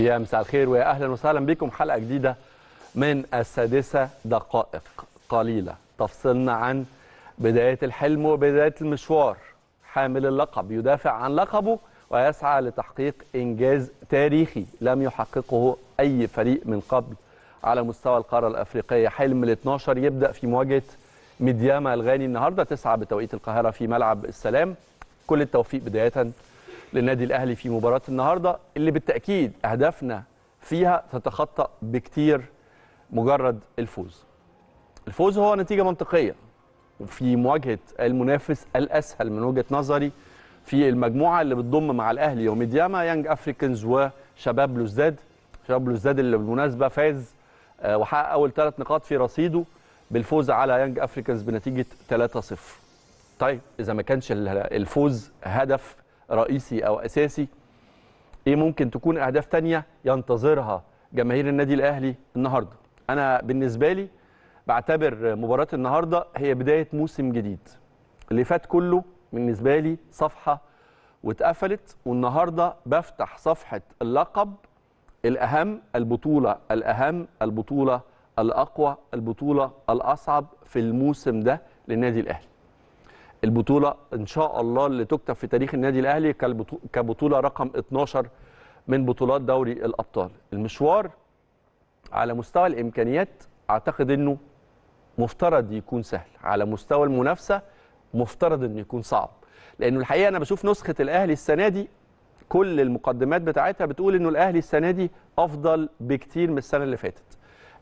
يا مساء الخير ويا اهلا وسهلا بكم حلقه جديده من السادسه دقائق قليله تفصلنا عن بدايه الحلم وبدايه المشوار حامل اللقب يدافع عن لقبه ويسعى لتحقيق انجاز تاريخي لم يحققه اي فريق من قبل على مستوى القاره الافريقيه حلم ال 12 يبدا في مواجهه ميدياما الغاني النهارده 9 بتوقيت القاهره في ملعب السلام كل التوفيق بدايه للنادي الاهلي في مباراه النهارده اللي بالتاكيد اهدافنا فيها تتخطى بكتير مجرد الفوز. الفوز هو نتيجه منطقيه وفي مواجهه المنافس الاسهل من وجهه نظري في المجموعه اللي بتضم مع الاهلي يوم دياما يانج افريكانز وشباب لوزداد شباب لوزداد اللي بالمناسبه فاز آه، وحقق اول ثلاث نقاط في رصيده بالفوز على يانج افريكانز بنتيجه 3-0. طيب اذا ما كانش الفوز هدف رئيسي او اساسي ايه ممكن تكون اهداف تانية ينتظرها جماهير النادي الاهلي النهارده انا بالنسبه لي بعتبر مباراه النهارده هي بدايه موسم جديد اللي فات كله بالنسبه لي صفحه واتقفلت والنهارده بفتح صفحه اللقب الاهم البطوله الاهم البطوله الاقوى البطوله الاصعب في الموسم ده للنادي الاهلي البطوله ان شاء الله اللي تكتب في تاريخ النادي الاهلي كبطوله رقم 12 من بطولات دوري الابطال المشوار على مستوى الامكانيات اعتقد انه مفترض يكون سهل على مستوى المنافسه مفترض انه يكون صعب لانه الحقيقه انا بشوف نسخه الاهلي السنه دي كل المقدمات بتاعتها بتقول انه الاهلي السنه دي افضل بكتير من السنه اللي فاتت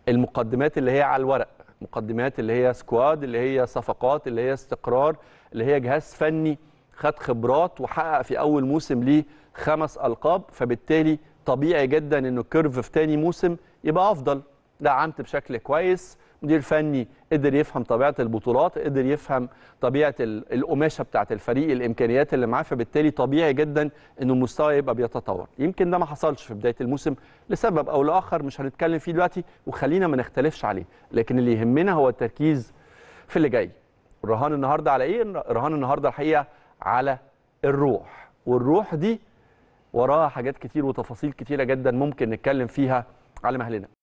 المقدمات اللي هي على الورق مقدمات اللي هي سكواد اللي هي صفقات اللي هي استقرار اللي هي جهاز فني خد خبرات وحقق في اول موسم ليه خمس القاب فبالتالي طبيعي جدا انه الكيرف في تاني موسم يبقى افضل دعمت بشكل كويس مدير فني قدر يفهم طبيعه البطولات قدر يفهم طبيعه القماشه بتاعه الفريق الامكانيات اللي معاه فبالتالي طبيعي جدا انه المستوى يبقى بيتطور يمكن ده ما حصلش في بدايه الموسم لسبب او لاخر مش هنتكلم فيه دلوقتي وخلينا ما نختلفش عليه لكن اللي يهمنا هو التركيز في اللي جاي الرهان النهارده على ايه الرهان النهارده الحقيقه على الروح والروح دي وراها حاجات كتير وتفاصيل كتيره جدا ممكن نتكلم فيها على مهلنا